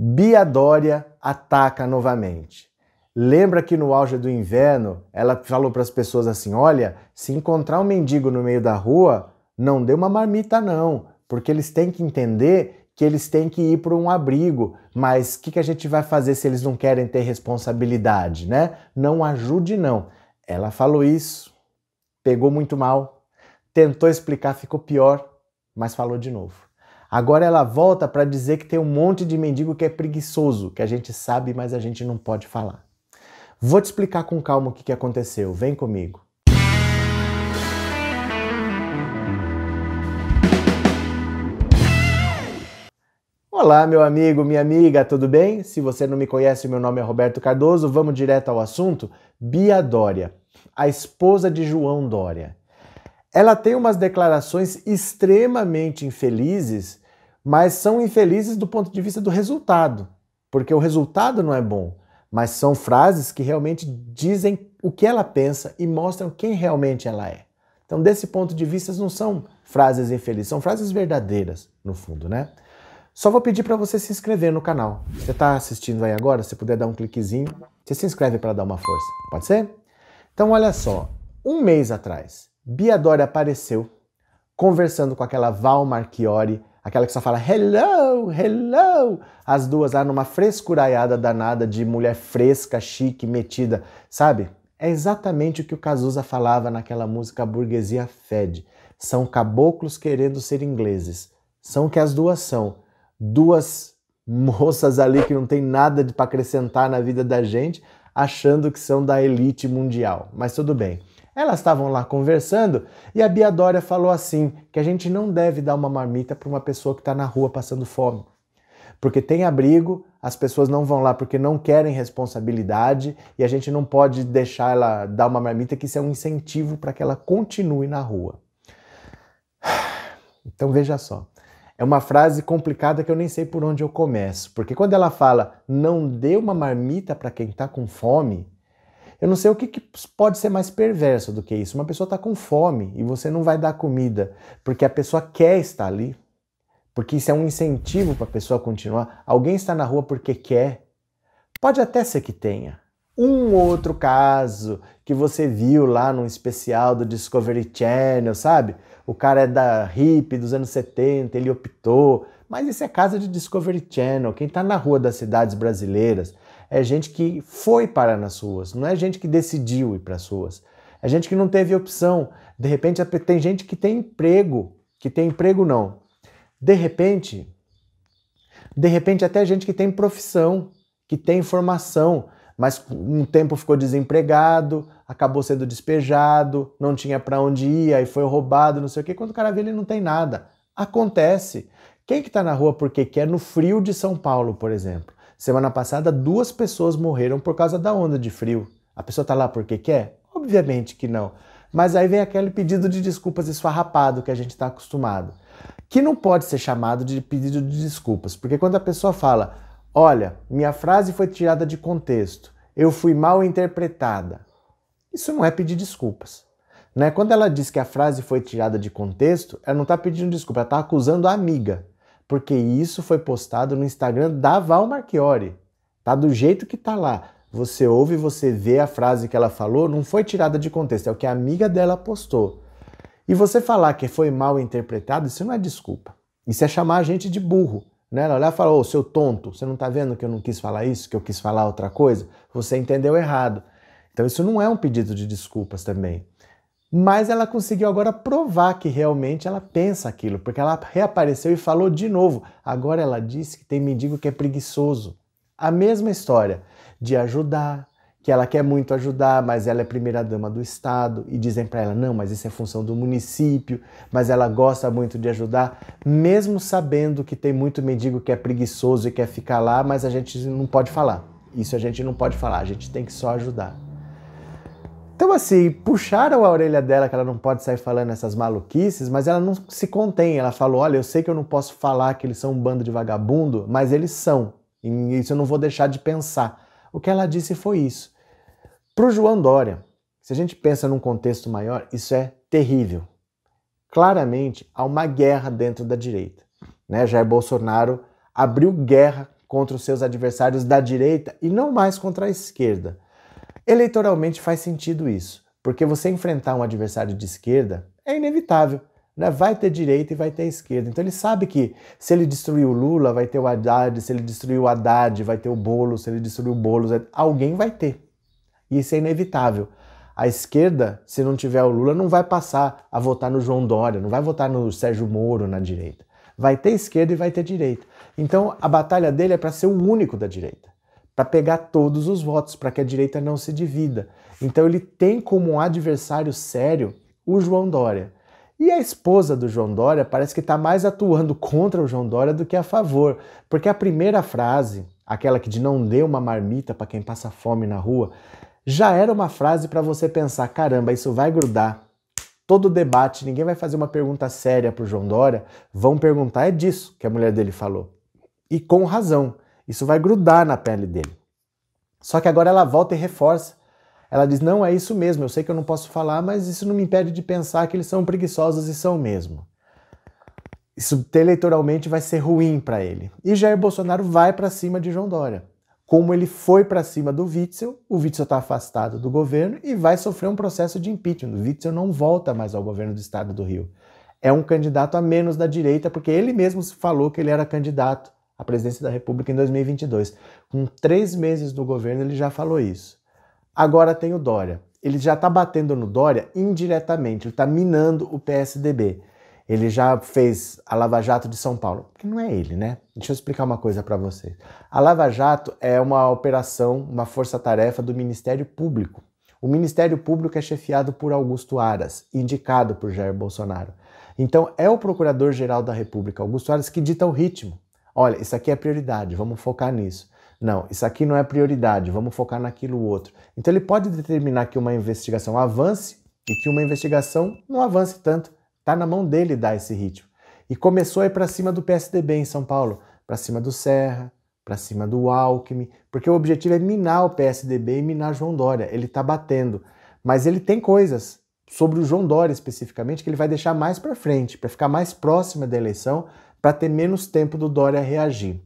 Bia Dória ataca novamente. Lembra que no auge do inverno ela falou para as pessoas assim: olha, se encontrar um mendigo no meio da rua, não dê uma marmita, não, porque eles têm que entender que eles têm que ir para um abrigo, mas o que, que a gente vai fazer se eles não querem ter responsabilidade, né? Não ajude, não. Ela falou isso, pegou muito mal, tentou explicar, ficou pior, mas falou de novo. Agora ela volta para dizer que tem um monte de mendigo que é preguiçoso, que a gente sabe, mas a gente não pode falar. Vou te explicar com calma o que, aconteceu. Vem comigo. Olá, meu amigo, minha amiga, tudo bem? Se você não me conhece, meu nome é Roberto Cardoso. Vamos direto ao assunto? Bia Dória, a esposa de João Dória ela tem umas declarações extremamente infelizes mas são infelizes do ponto de vista do resultado, porque o resultado não é bom. Mas são frases que realmente dizem o que ela pensa e mostram quem realmente ela é. Então, desse ponto de vista, não são frases infelizes, são frases verdadeiras, no fundo, né? Só vou pedir para você se inscrever no canal. Você está assistindo aí agora? Se puder dar um cliquezinho, você se inscreve para dar uma força. Pode ser? Então, olha só. Um mês atrás, Bia Dori apareceu conversando com aquela Val Marchiori Aquela que só fala hello, hello. As duas lá numa frescuraiada danada de mulher fresca, chique, metida, sabe? É exatamente o que o Cazuza falava naquela música Burguesia Fed. São caboclos querendo ser ingleses. São o que as duas são. Duas moças ali que não tem nada para acrescentar na vida da gente, achando que são da elite mundial. Mas tudo bem. Elas estavam lá conversando e a Bia Dória falou assim: que a gente não deve dar uma marmita para uma pessoa que está na rua passando fome. Porque tem abrigo, as pessoas não vão lá porque não querem responsabilidade e a gente não pode deixar ela dar uma marmita, que isso é um incentivo para que ela continue na rua. Então veja só. É uma frase complicada que eu nem sei por onde eu começo, porque quando ela fala não dê uma marmita para quem está com fome, eu não sei o que, que pode ser mais perverso do que isso. Uma pessoa está com fome e você não vai dar comida porque a pessoa quer estar ali, porque isso é um incentivo para a pessoa continuar. Alguém está na rua porque quer. Pode até ser que tenha. Um outro caso que você viu lá num especial do Discovery Channel, sabe? O cara é da hippie dos anos 70, ele optou. Mas isso é casa de Discovery Channel. Quem está na rua das cidades brasileiras é gente que foi parar nas ruas, não é gente que decidiu ir para as ruas. É gente que não teve opção. De repente, tem gente que tem emprego, que tem emprego não. De repente, de repente até gente que tem profissão, que tem formação, mas um tempo ficou desempregado, acabou sendo despejado, não tinha para onde ir, aí foi roubado, não sei o quê. Quando o cara vê, ele não tem nada. Acontece. Quem que está na rua porque quer no frio de São Paulo, por exemplo? Semana passada, duas pessoas morreram por causa da onda de frio. A pessoa tá lá porque quer? Obviamente que não. Mas aí vem aquele pedido de desculpas esfarrapado que a gente está acostumado, que não pode ser chamado de pedido de desculpas, porque quando a pessoa fala, olha, minha frase foi tirada de contexto, eu fui mal interpretada, isso não é pedir desculpas. Né? Quando ela diz que a frase foi tirada de contexto, ela não está pedindo desculpa, ela está acusando a amiga porque isso foi postado no Instagram da Val Marchiori. Tá do jeito que tá lá. Você ouve, você vê a frase que ela falou, não foi tirada de contexto, é o que a amiga dela postou. E você falar que foi mal interpretado, isso não é desculpa. Isso é chamar a gente de burro. Né? Ela olhar e falar, ô, oh, seu tonto, você não tá vendo que eu não quis falar isso, que eu quis falar outra coisa? Você entendeu errado. Então isso não é um pedido de desculpas também mas ela conseguiu agora provar que realmente ela pensa aquilo, porque ela reapareceu e falou de novo. Agora ela disse que tem mendigo que é preguiçoso. A mesma história de ajudar, que ela quer muito ajudar, mas ela é primeira dama do estado e dizem para ela: "Não, mas isso é função do município", mas ela gosta muito de ajudar, mesmo sabendo que tem muito mendigo que é preguiçoso e quer ficar lá, mas a gente não pode falar. Isso a gente não pode falar, a gente tem que só ajudar. Então, assim, puxaram a orelha dela que ela não pode sair falando essas maluquices, mas ela não se contém. Ela falou: olha, eu sei que eu não posso falar que eles são um bando de vagabundo, mas eles são. E isso eu não vou deixar de pensar. O que ela disse foi isso. Para o João Dória, se a gente pensa num contexto maior, isso é terrível. Claramente, há uma guerra dentro da direita. Né? Jair Bolsonaro abriu guerra contra os seus adversários da direita e não mais contra a esquerda. Eleitoralmente faz sentido isso, porque você enfrentar um adversário de esquerda é inevitável. Né? Vai ter direita e vai ter esquerda. Então ele sabe que se ele destruir o Lula, vai ter o Haddad, se ele destruir o Haddad, vai ter o Boulos, se ele destruir o Boulos, alguém vai ter. Isso é inevitável. A esquerda, se não tiver o Lula, não vai passar a votar no João Dória, não vai votar no Sérgio Moro na direita. Vai ter esquerda e vai ter direita. Então a batalha dele é para ser o único da direita para pegar todos os votos, para que a direita não se divida. Então ele tem como um adversário sério o João Dória. E a esposa do João Dória parece que está mais atuando contra o João Dória do que a favor, porque a primeira frase, aquela que de não dê uma marmita para quem passa fome na rua, já era uma frase para você pensar: caramba, isso vai grudar. Todo debate, ninguém vai fazer uma pergunta séria para o João Dória, vão perguntar é disso que a mulher dele falou. E com razão. Isso vai grudar na pele dele. Só que agora ela volta e reforça. Ela diz: Não, é isso mesmo, eu sei que eu não posso falar, mas isso não me impede de pensar que eles são preguiçosos e são mesmo. Isso eleitoralmente vai ser ruim para ele. E Jair Bolsonaro vai para cima de João Dória. Como ele foi para cima do Witzel, o Witzel está afastado do governo e vai sofrer um processo de impeachment. O Witzel não volta mais ao governo do estado do Rio. É um candidato a menos da direita, porque ele mesmo falou que ele era candidato a presidência da República em 2022. Com três meses do governo, ele já falou isso. Agora tem o Dória. Ele já está batendo no Dória indiretamente, ele está minando o PSDB. Ele já fez a Lava Jato de São Paulo, que não é ele, né? Deixa eu explicar uma coisa para vocês. A Lava Jato é uma operação, uma força-tarefa do Ministério Público. O Ministério Público é chefiado por Augusto Aras, indicado por Jair Bolsonaro. Então é o Procurador-Geral da República, Augusto Aras, que dita o ritmo. Olha, isso aqui é prioridade, vamos focar nisso. Não, isso aqui não é prioridade, vamos focar naquilo outro. Então ele pode determinar que uma investigação avance e que uma investigação não avance tanto. Está na mão dele dar esse ritmo. E começou a ir para cima do PSDB em São Paulo, para cima do Serra, para cima do Alckmin, porque o objetivo é minar o PSDB e minar João Dória. Ele está batendo, mas ele tem coisas sobre o João Dória especificamente que ele vai deixar mais para frente, para ficar mais próxima da eleição, para ter menos tempo do Dória reagir.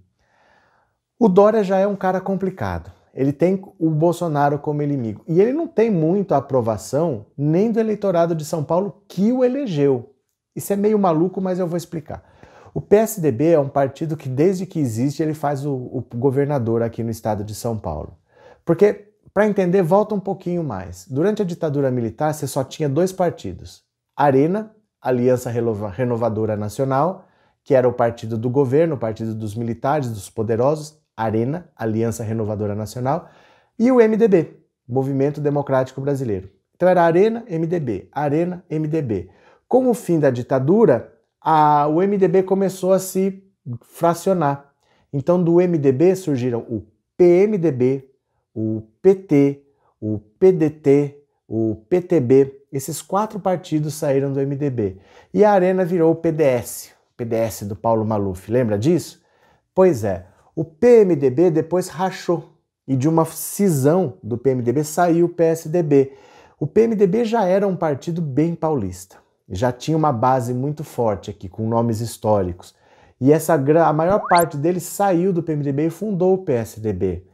O Dória já é um cara complicado. Ele tem o Bolsonaro como inimigo. E ele não tem muito a aprovação nem do eleitorado de São Paulo que o elegeu. Isso é meio maluco, mas eu vou explicar. O PSDB é um partido que, desde que existe, ele faz o, o governador aqui no estado de São Paulo. Porque, para entender, volta um pouquinho mais. Durante a ditadura militar, você só tinha dois partidos: Arena, Aliança Renovadora Nacional, que era o partido do governo, o partido dos militares, dos poderosos, Arena, Aliança Renovadora Nacional, e o MDB, Movimento Democrático Brasileiro. Então era Arena, MDB, Arena, MDB. Com o fim da ditadura, a, o MDB começou a se fracionar. Então do MDB surgiram o PMDB, o PT, o PDT, o PTB. Esses quatro partidos saíram do MDB. E a Arena virou o PDS, PDS do Paulo Maluf, lembra disso? Pois é, o PMDB depois rachou e de uma cisão do PMDB saiu o PSDB. O PMDB já era um partido bem paulista, já tinha uma base muito forte aqui, com nomes históricos. E essa, a maior parte deles saiu do PMDB e fundou o PSDB.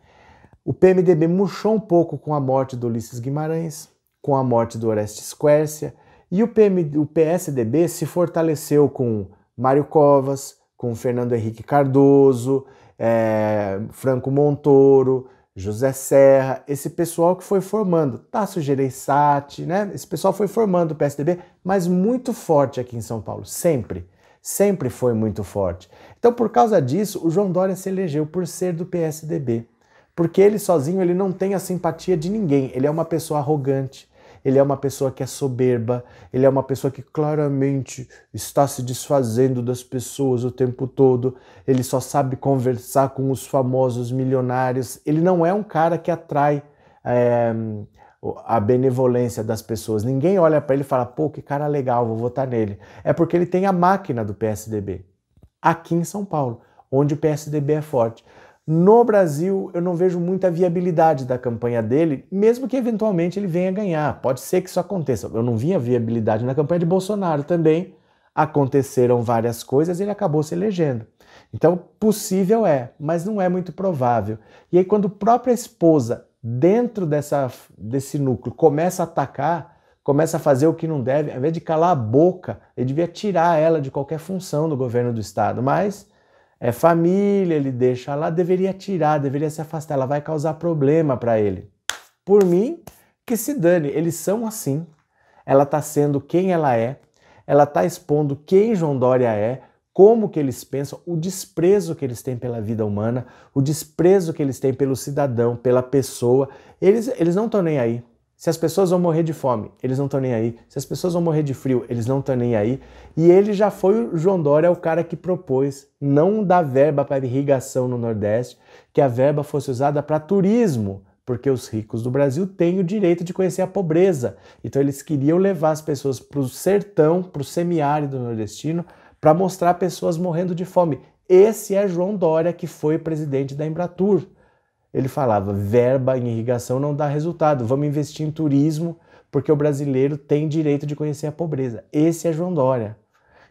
O PMDB murchou um pouco com a morte do Ulisses Guimarães, com a morte do Orestes Quércia, e o, PM, o PSDB se fortaleceu com Mário Covas, com Fernando Henrique Cardoso, é, Franco Montoro, José Serra, esse pessoal que foi formando, Tasso Gereissati, né? Esse pessoal foi formando o PSDB, mas muito forte aqui em São Paulo, sempre. Sempre foi muito forte. Então, por causa disso, o João Dória se elegeu por ser do PSDB. Porque ele sozinho ele não tem a simpatia de ninguém. Ele é uma pessoa arrogante, ele é uma pessoa que é soberba, ele é uma pessoa que claramente está se desfazendo das pessoas o tempo todo, ele só sabe conversar com os famosos milionários, ele não é um cara que atrai é, a benevolência das pessoas. Ninguém olha para ele e fala, pô, que cara legal, vou votar nele. É porque ele tem a máquina do PSDB aqui em São Paulo, onde o PSDB é forte. No Brasil, eu não vejo muita viabilidade da campanha dele, mesmo que eventualmente ele venha ganhar. Pode ser que isso aconteça. Eu não via viabilidade na campanha de Bolsonaro também. Aconteceram várias coisas e ele acabou se elegendo. Então, possível é, mas não é muito provável. E aí, quando a própria esposa, dentro dessa, desse núcleo, começa a atacar, começa a fazer o que não deve, ao invés de calar a boca, ele devia tirar ela de qualquer função do governo do Estado. Mas é família, ele deixa lá, deveria tirar, deveria se afastar, ela vai causar problema para ele. Por mim, que se dane, eles são assim. Ela está sendo quem ela é, ela está expondo quem João Dória é, como que eles pensam, o desprezo que eles têm pela vida humana, o desprezo que eles têm pelo cidadão, pela pessoa. Eles, eles não estão nem aí. Se as pessoas vão morrer de fome, eles não estão nem aí. Se as pessoas vão morrer de frio, eles não estão nem aí. E ele já foi o João Dória, é o cara que propôs não dar verba para irrigação no Nordeste, que a verba fosse usada para turismo, porque os ricos do Brasil têm o direito de conhecer a pobreza. Então eles queriam levar as pessoas para o sertão, para o semiárido nordestino, para mostrar pessoas morrendo de fome. Esse é João Dória, que foi presidente da Embratur ele falava: verba em irrigação não dá resultado, vamos investir em turismo, porque o brasileiro tem direito de conhecer a pobreza. Esse é João Dória.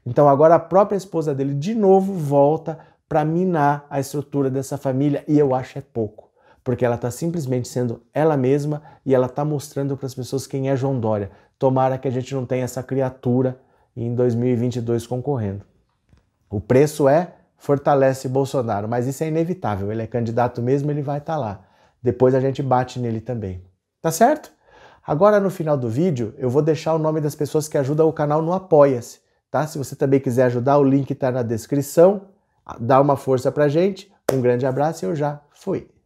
Então agora a própria esposa dele de novo volta para minar a estrutura dessa família e eu acho é pouco, porque ela está simplesmente sendo ela mesma e ela está mostrando para as pessoas quem é João Dória. Tomara que a gente não tenha essa criatura em 2022 concorrendo. O preço é fortalece Bolsonaro, mas isso é inevitável. Ele é candidato mesmo, ele vai estar tá lá. Depois a gente bate nele também. Tá certo? Agora no final do vídeo eu vou deixar o nome das pessoas que ajudam o canal no Apoia-se, tá? Se você também quiser ajudar, o link está na descrição. Dá uma força pra gente. Um grande abraço e eu já fui.